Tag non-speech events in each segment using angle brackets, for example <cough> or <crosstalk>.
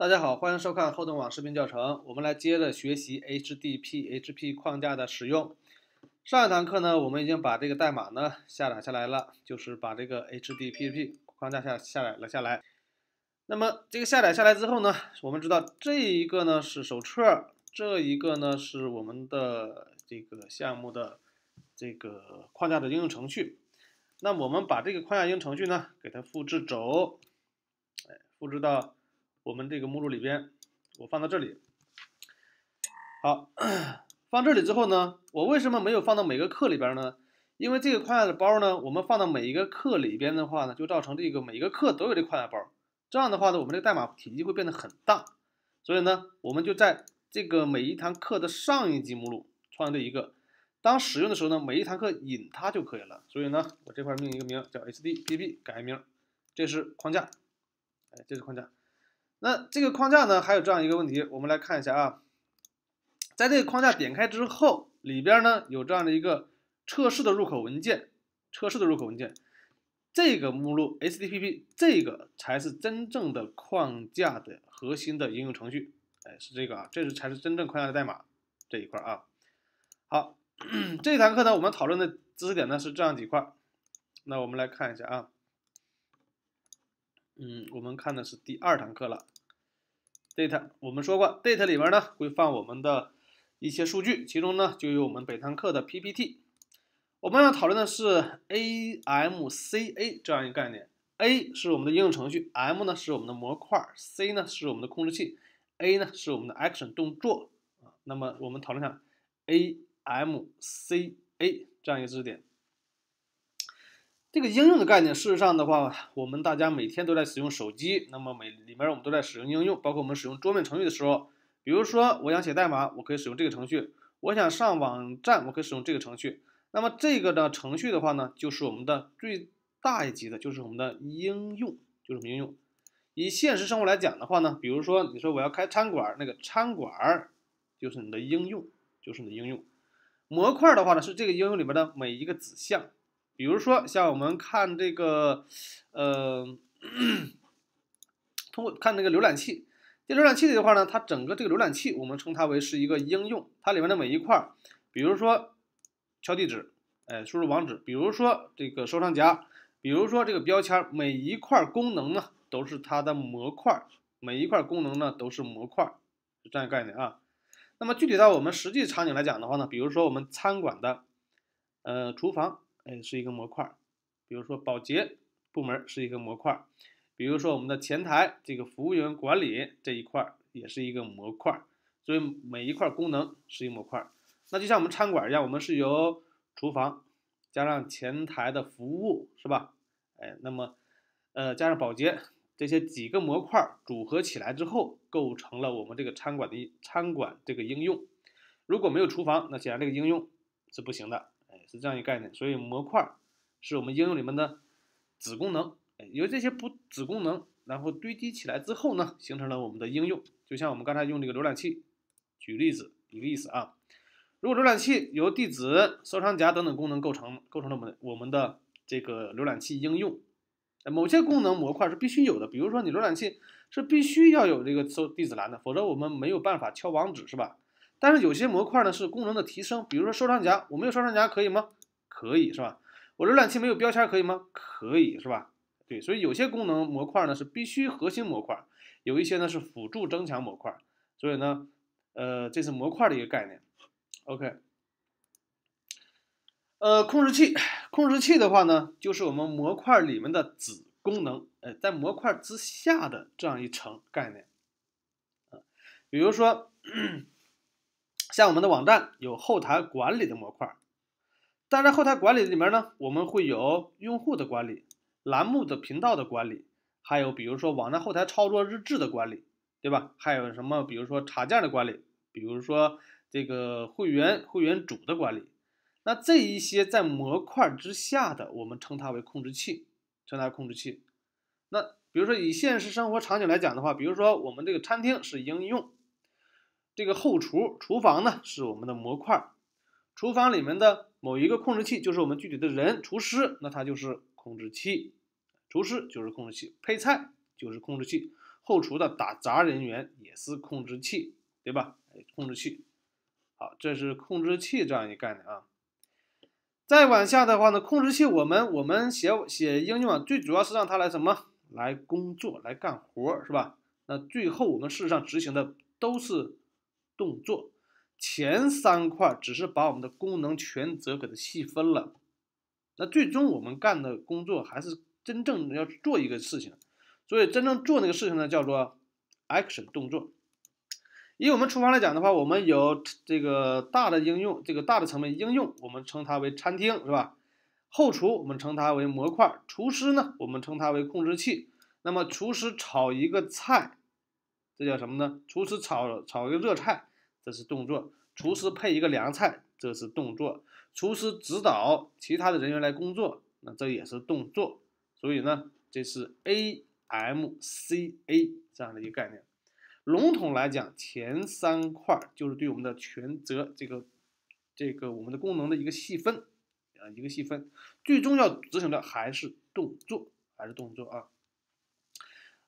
大家好，欢迎收看后盾网视频教程。我们来接着学习 H D P H P 框架的使用。上一堂课呢，我们已经把这个代码呢下载下来了，就是把这个 H D P H P 框架下下载了下来。那么这个下载下来之后呢，我们知道这一个呢是手册，这一个呢是我们的这个项目的这个框架的应用程序。那我们把这个框架应用程序呢给它复制走，哎，复制到。我们这个目录里边，我放到这里。好，放这里之后呢，我为什么没有放到每个课里边呢？因为这个框架的包呢，我们放到每一个课里边的话呢，就造成这个每一个课都有这框架包。这样的话呢，我们这个代码体积会变得很大。所以呢，我们就在这个每一堂课的上一级目录创建一个。当使用的时候呢，每一堂课引它就可以了。所以呢，我这块命一个名叫 s d p b 改名，这是框架，哎，这是框架。那这个框架呢，还有这样一个问题，我们来看一下啊，在这个框架点开之后，里边呢有这样的一个测试的入口文件，测试的入口文件，这个目录 http 这个才是真正的框架的核心的应用程序，哎，是这个啊，这是才是真正框架的代码这一块啊。好，<clears throat> 这堂课呢，我们讨论的知识点呢是这样几块，那我们来看一下啊，嗯，我们看的是第二堂课了。data，我们说过，data 里边呢会放我们的一些数据，其中呢就有我们本堂课的 PPT。我们要讨论的是 AMCA 这样一个概念，A 是我们的应用程序，M 呢是我们的模块，C 呢是我们的控制器，A 呢是我们的 action 动作啊。那么我们讨论下 AMCA 这样一个知识点。这个应用的概念，事实上的话，我们大家每天都在使用手机，那么每里面我们都在使用应用，包括我们使用桌面程序的时候，比如说我想写代码，我可以使用这个程序；我想上网站，我可以使用这个程序。那么这个的程序的话呢，就是我们的最大一级的，就是我们的应用，就是我们应用。以现实生活来讲的话呢，比如说你说我要开餐馆，那个餐馆就是你的应用，就是你的应用。模块的话呢，是这个应用里面的每一个子项。比如说，像我们看这个，呃，通过看这个浏览器，这浏览器的话呢，它整个这个浏览器，我们称它为是一个应用，它里面的每一块儿，比如说敲地址，哎，输入网址，比如说这个收藏夹，比如说这个标签，每一块功能呢都是它的模块，每一块功能呢都是模块，是这样概念啊。那么具体到我们实际场景来讲的话呢，比如说我们餐馆的，呃，厨房。哎，是一个模块儿，比如说保洁部门是一个模块儿，比如说我们的前台这个服务员管理这一块儿也是一个模块儿，所以每一块功能是一个模块儿。那就像我们餐馆一样，我们是由厨房加上前台的服务，是吧？哎，那么呃加上保洁这些几个模块儿组合起来之后，构成了我们这个餐馆的餐馆这个应用。如果没有厨房，那显然这个应用是不行的。是这样一个概念，所以模块是我们应用里面的子功能，由这些不子功能然后堆积起来之后呢，形成了我们的应用。就像我们刚才用这个浏览器举例子一个意思啊。如果浏览器由地址、收藏夹等等功能构成，构成了我们我们的这个浏览器应用，某些功能模块是必须有的，比如说你浏览器是必须要有这个搜地址栏的，否则我们没有办法敲网址，是吧？但是有些模块呢是功能的提升，比如说收藏夹，我没有收藏夹可以吗？可以是吧？我浏览器没有标签可以吗？可以是吧？对，所以有些功能模块呢是必须核心模块，有一些呢是辅助增强模块。所以呢，呃，这是模块的一个概念。OK，呃，控制器，控制器的话呢，就是我们模块里面的子功能，呃，在模块之下的这样一层概念。啊，比如说。像我们的网站有后台管理的模块，当然后台管理里面呢，我们会有用户的管理、栏目的频道的管理，还有比如说网站后台操作日志的管理，对吧？还有什么比如说插件的管理，比如说这个会员、会员组的管理。那这一些在模块之下的，我们称它为控制器，称它为控制器。那比如说以现实生活场景来讲的话，比如说我们这个餐厅是应用。这个后厨厨房呢是我们的模块，厨房里面的某一个控制器就是我们具体的人厨师，那它就是控制器，厨师就是控制器，配菜就是控制器，后厨的打杂人员也是控制器，对吧？控制器，好，这是控制器这样一概念啊。再往下的话呢，控制器我们我们写写应用啊，最主要是让它来什么？来工作，来干活，是吧？那最后我们事实上执行的都是。动作前三块只是把我们的功能全责给它细分了，那最终我们干的工作还是真正要做一个事情，所以真正做那个事情呢叫做 action 动作。以我们厨房来讲的话，我们有这个大的应用，这个大的层面应用，我们称它为餐厅，是吧？后厨我们称它为模块，厨师呢我们称它为控制器。那么厨师炒一个菜，这叫什么呢？厨师炒炒一个热菜。这是动作，厨师配一个凉菜，这是动作，厨师指导其他的人员来工作，那这也是动作，所以呢，这是 A M C A 这样的一个概念。笼统来讲，前三块就是对我们的全责这个这个我们的功能的一个细分啊，一个细分，最终要执行的还是动作，还是动作啊。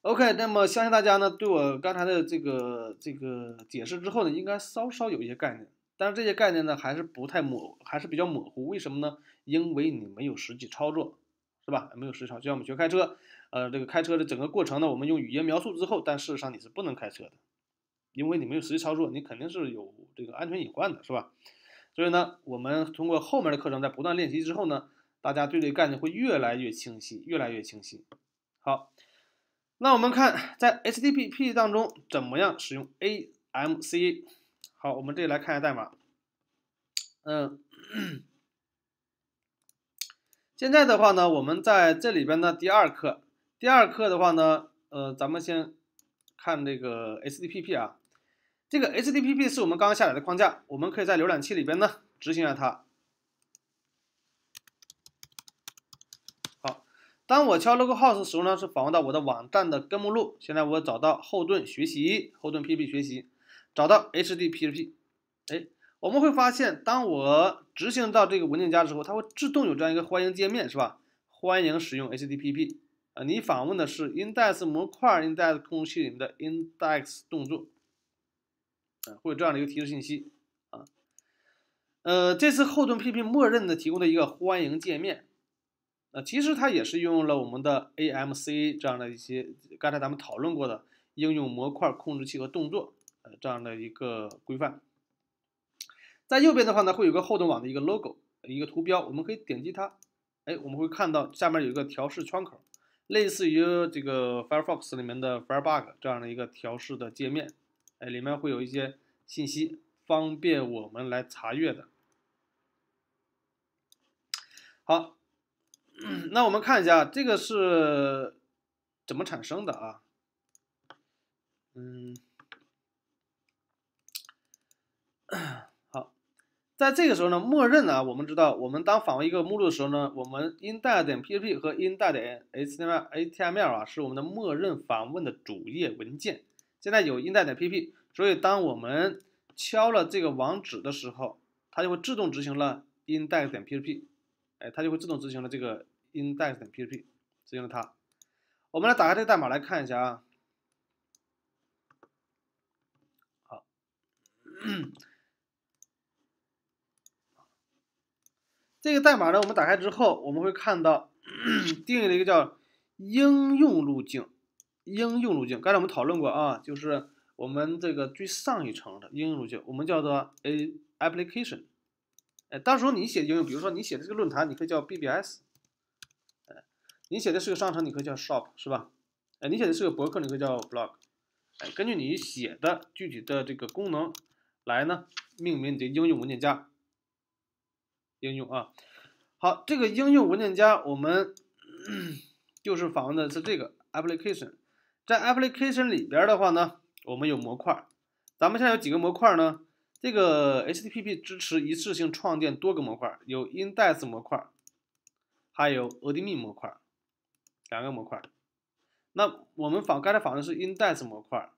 OK，那么相信大家呢，对我刚才的这个这个解释之后呢，应该稍稍有一些概念。但是这些概念呢，还是不太模，还是比较模糊。为什么呢？因为你没有实际操作，是吧？没有实操，就像我们学开车，呃，这个开车的整个过程呢，我们用语言描述之后，但事实上你是不能开车的，因为你没有实际操作，你肯定是有这个安全隐患的，是吧？所以呢，我们通过后面的课程，在不断练习之后呢，大家对这个概念会越来越清晰，越来越清晰。好。那我们看在 HTTP 当中怎么样使用 AMC。好，我们这里来看一下代码。嗯，<clears throat> 现在的话呢，我们在这里边呢第二课，第二课的话呢，呃，咱们先看这个 HTTP 啊，这个 HTTP 是我们刚刚下载的框架，我们可以在浏览器里边呢执行一下它。当我敲 local h u s e 的时候呢，是访问到我的网站的根目录。现在我找到后盾学习，后盾 p p 学习，找到 h d p p 哎，我们会发现，当我执行到这个文件夹之后，它会自动有这样一个欢迎界面，是吧？欢迎使用 h d p p 啊，你访问的是 index 模块，index 控制器里面的 index 动作。啊，会有这样的一个提示信息。啊，呃，这次后盾 p p 默认的提供的一个欢迎界面。呃，其实它也是运用了我们的 AMC 这样的一些，刚才咱们讨论过的应用模块控制器和动作，呃，这样的一个规范。在右边的话呢，会有个后端网的一个 logo，一个图标，我们可以点击它，哎，我们会看到下面有一个调试窗口，类似于这个 Firefox 里面的 Firebug 这样的一个调试的界面，哎，里面会有一些信息，方便我们来查阅的。好。那我们看一下这个是怎么产生的啊？嗯，好，在这个时候呢，默认啊，我们知道，我们当访问一个目录的时候呢，我们 index 点 php 和 index 点 html、html 啊，是我们的默认访问的主页文件。现在有 index 点 php，所以当我们敲了这个网址的时候，它就会自动执行了 index 点 php。哎，它就会自动执行了这个 index.php，执行了它。我们来打开这个代码来看一下啊。好，这个代码呢，我们打开之后，我们会看到 <clears throat> 定义了一个叫应用路径，应用路径。刚才我们讨论过啊，就是我们这个最上一层的应用路径，我们叫做 a application。哎，到时候你写应用，比如说你写的这个论坛，你可以叫 BBS，你写的是个商城，你可以叫 Shop，是吧？哎，你写的是个博客，你可以叫 Blog，哎，根据你写的具体的这个功能来呢，命名你的应用文件夹，应用啊。好，这个应用文件夹我们 <clears throat> 就是访问的是这个 Application，在 Application 里边的话呢，我们有模块，咱们现在有几个模块呢？这个 HTTP 支持一次性创建多个模块，有 index 模块，还有 admin 模块，两个模块。那我们访，刚才访问是 index 模块。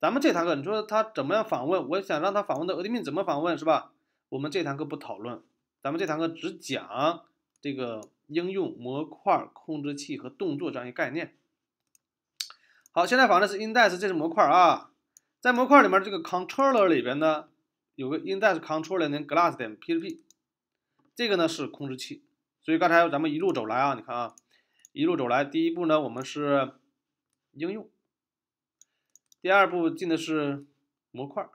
咱们这堂课，你说他怎么样访问？我想让他访问的 admin 怎么访问是吧？我们这堂课不讨论，咱们这堂课只讲这个应用模块、控制器和动作这样一概念。好，现在访问的是 index 这个模块啊。在模块里面，这个 controller 里边呢，有个 index controller glass 点 p h p，这个呢是控制器。所以刚才咱们一路走来啊，你看啊，一路走来，第一步呢我们是应用，第二步进的是模块，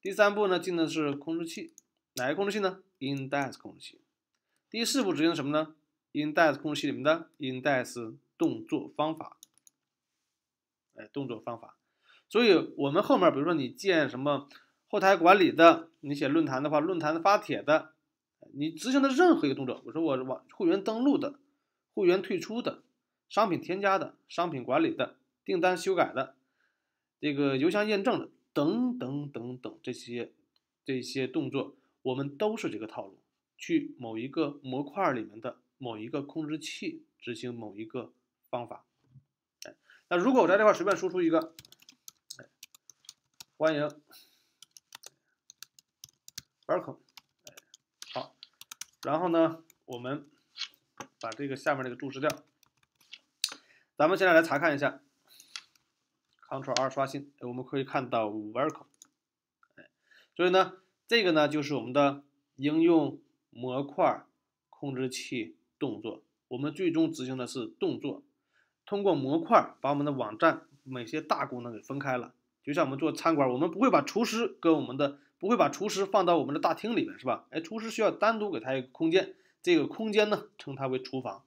第三步呢进的是控制器，哪个控制器呢？index 控制器。第四步执行什么呢？index 控制器里面的 index 动作方法，哎，动作方法。所以，我们后面比如说你建什么后台管理的，你写论坛的话，论坛的发帖的，你执行的任何一个动作，我说我往会员登录的、会员退出的、商品添加的、商品管理的、订单修改的、这个邮箱验证的等等等等这些这些动作，我们都是这个套路，去某一个模块里面的某一个控制器执行某一个方法。那如果我在这块随便输出一个。欢迎，Welcome，好，然后呢，我们把这个下面这个注释掉。咱们现在来查看一下 c t r l R 刷新，我们可以看到 Welcome，哎，所以呢，这个呢就是我们的应用模块控制器动作。我们最终执行的是动作，通过模块把我们的网站某些大功能给分开了。就像我们做餐馆，我们不会把厨师跟我们的不会把厨师放到我们的大厅里面，是吧？哎，厨师需要单独给他一个空间，这个空间呢称它为厨房。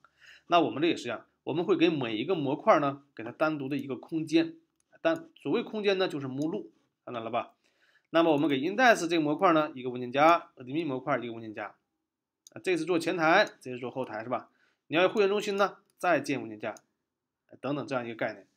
那我们这也是样，我们会给每一个模块呢给它单独的一个空间。但所谓空间呢就是目录，看到了吧？那么我们给 index 这个模块呢一个文件夹，admin 模块一个文件夹，啊，这是做前台，这是做后台是吧？你要会员中心呢再建文件夹，等等这样一个概念。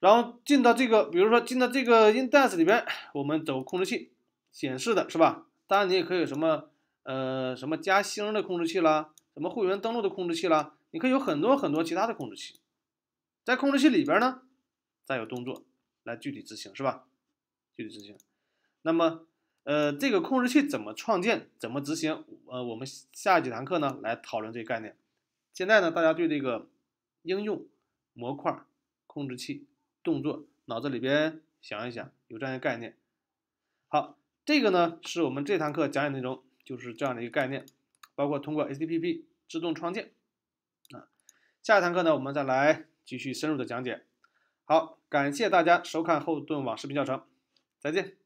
然后进到这个，比如说进到这个 index 里边，我们走控制器显示的是吧？当然你也可以有什么，呃，什么加星的控制器啦，什么会员登录的控制器啦，你可以有很多很多其他的控制器。在控制器里边呢，再有动作来具体执行是吧？具体执行。那么，呃，这个控制器怎么创建、怎么执行？呃，我们下几堂课呢来讨论这个概念。现在呢，大家对这个应用模块控制器。动作脑子里边想一想，有这样一个概念。好，这个呢是我们这堂课讲解内容，就是这样的一个概念，包括通过 s D P P 自动创建。啊，下一堂课呢我们再来继续深入的讲解。好，感谢大家收看后盾网视频教程，再见。